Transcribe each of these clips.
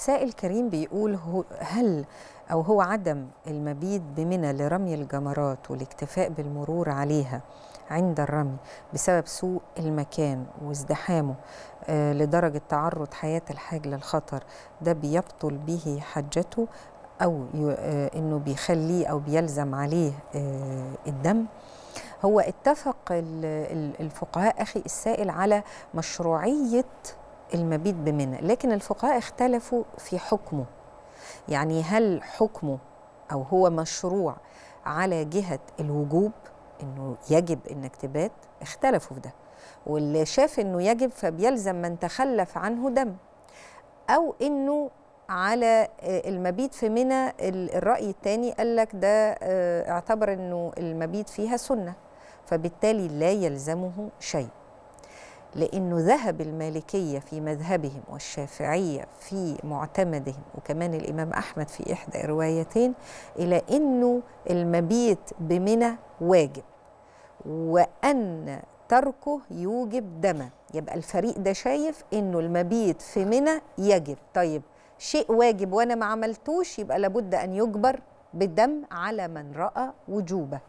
سائل كريم بيقول هو هل أو هو عدم المبيد بمنى لرمي الجمرات والاكتفاء بالمرور عليها عند الرمي بسبب سوء المكان وازدحامه آه، لدرجة تعرض حياة الحاج للخطر ده بيبطل به حجته أو آه، إنه بيخليه أو بيلزم عليه آه، الدم هو اتفق الفقهاء أخي السائل على مشروعية المبيت بمنى لكن الفقهاء اختلفوا في حكمه يعني هل حكمه أو هو مشروع على جهة الوجوب أنه يجب أنك تبات اختلفوا في ده واللي شاف أنه يجب فبيلزم من تخلف عنه دم أو أنه على آه، المبيت في منى الرأي الثاني قال لك ده آه، اعتبر أنه المبيت فيها سنة فبالتالي لا يلزمه شيء لأنه ذهب المالكية في مذهبهم والشافعية في معتمدهم وكمان الإمام أحمد في إحدى روايتين إلى أنه المبيت بمنى واجب وأن تركه يوجب دما يبقى الفريق ده شايف أنه المبيت في منى يجب طيب شيء واجب وأنا ما عملتوش يبقى لابد أن يجبر بالدم على من رأى وجوبه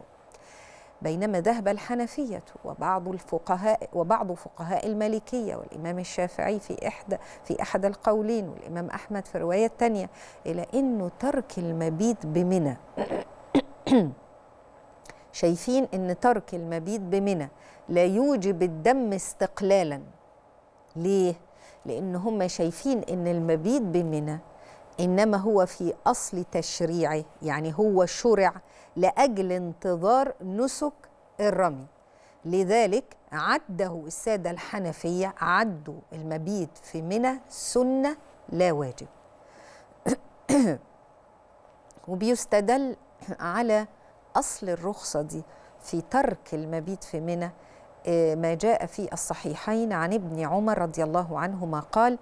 بينما ذهب الحنفية وبعض الفقهاء وبعض فقهاء المالكية والإمام الشافعي في إحدى في أحد القولين والإمام أحمد في الرواية الثانية إلى أنه ترك المبيت بمنى شايفين أن ترك المبيت بمنى لا يوجب الدم استقلالا ليه؟ لأن هم شايفين أن المبيت بمنى إنما هو في أصل تشريعه يعني هو شرع لأجل انتظار نسك الرمي لذلك عده السادة الحنفية عدوا المبيت في منى سنة لا واجب وبيستدل على أصل الرخصة دي في ترك المبيت في منى آه، ما جاء في الصحيحين عن ابن عمر رضي الله عنهما قال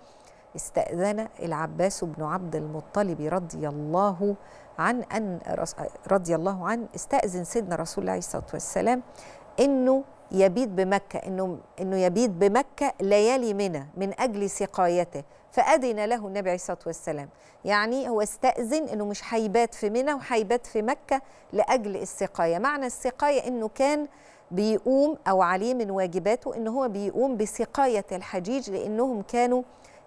استأذن العباس بن عبد المطلب رضي الله عن أن رضي الله عنه استأذن سيدنا رسول الله عليه الصلاة والسلام إنه يبيت بمكة إنه إنه يبيت بمكة ليالي منى من أجل سقايته فأذن له النبي عليه الصلاة والسلام يعني هو استأذن إنه مش هيبات في منى وهيبات في مكة لأجل السقاية معنى السقاية إنه كان بيقوم أو عليه من واجباته إن هو بيقوم بسقاية الحجيج لأنهم كانوا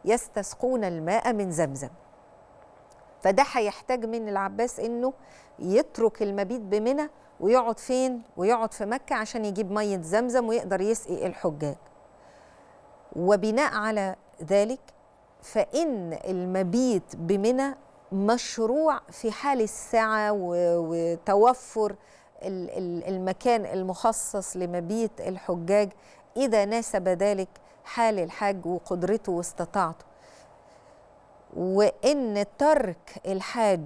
يستسقون الماء من زمزم فده هيحتاج من العباس انه يترك المبيت بمنى ويقعد فين ويقعد في مكه عشان يجيب ميه زمزم ويقدر يسقي الحجاج وبناء على ذلك فان المبيت بمنى مشروع في حال السعه وتوفر المكان المخصص لمبيت الحجاج اذا ناسب ذلك حال الحاج وقدرته واستطاعته وان ترك الحاج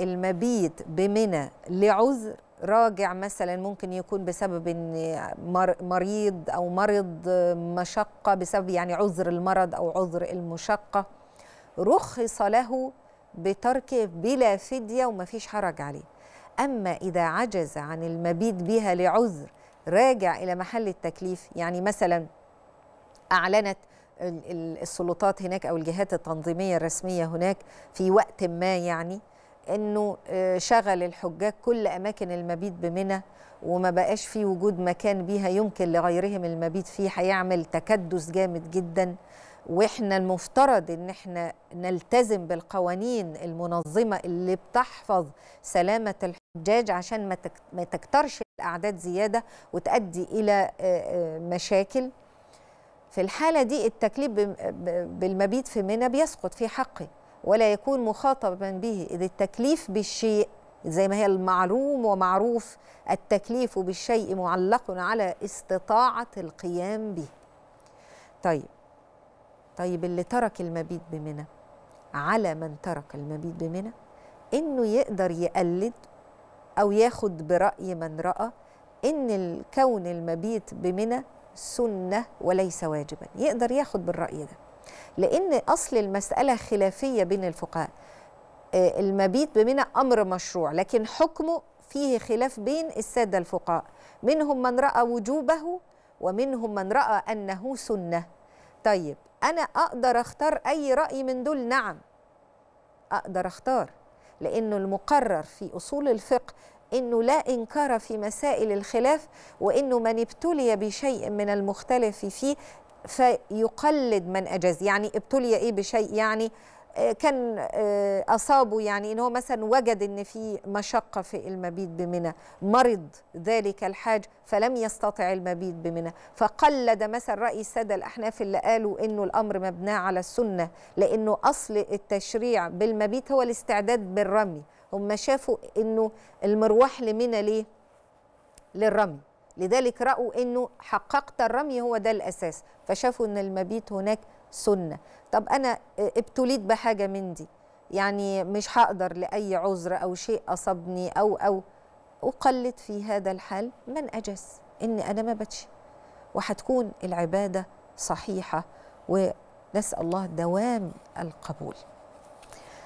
المبيت بمنى لعذر راجع مثلا ممكن يكون بسبب ان مريض او مرض مشقه بسبب يعني عذر المرض او عذر المشقه رخص له بتركه بلا فديه ومفيش حرج عليه اما اذا عجز عن المبيت بها لعذر راجع الى محل التكليف يعني مثلا أعلنت السلطات هناك أو الجهات التنظيمية الرسمية هناك في وقت ما يعني انه آه، شغل الحجاج كل اماكن المبيت بمنى وما بقاش في وجود مكان بيها يمكن لغيرهم المبيت فيه هيعمل تكدس جامد جدا واحنا المفترض ان احنا نلتزم بالقوانين المنظمه اللي بتحفظ سلامه الحجاج عشان ما تكترش الاعداد زياده وتؤدي الى آه، آه، مشاكل في الحالة دي التكليف بالمبيت في منى بيسقط في حقي ولا يكون مخاطبا به إذ التكليف بالشيء زي ما هي المعلوم ومعروف التكليف بالشيء معلق على استطاعة القيام به طيب طيب اللي ترك المبيت بمنى على من ترك المبيت بمنى انه يقدر يقلد او ياخد براي من راى ان الكون المبيت بمنى سنة وليس واجبا يقدر ياخد بالرأي ده لأن أصل المسألة خلافية بين الفقهاء آه، المبيت بمنى أمر مشروع لكن حكمه فيه خلاف بين السادة الفقهاء منهم من رأى وجوبه ومنهم من رأى أنه سنة طيب أنا أقدر أختار أي رأي من دول نعم أقدر أختار لأنه المقرر في أصول الفقه أنه لا إنكار في مسائل الخلاف وأنه من ابتلي بشيء من المختلف فيه فيقلد من أجاز يعني ابتلي إيه بشيء يعني آه، كان آه، أصابه يعني إن هو مثلا وجد إن في مشقة في المبيت بمنى مرض ذلك الحاج فلم يستطع المبيت بمنى فقلد مثلا رأي السادة الأحناف اللي قالوا إنه الأمر مبناه على السنة لأنه أصل التشريع بالمبيت هو الاستعداد بالرمي هم شافوا انه المروح لمنى ليه للرمي لذلك رأوا انه حققت الرمي هو ده الاساس فشافوا ان المبيت هناك سنه طب انا ابتليت بحاجه من دي يعني مش هقدر لاي عذر او شيء اصابني او او اقلد في هذا الحال من اجس ان انا ما بتشي وهتكون العباده صحيحه ونسال الله دوام القبول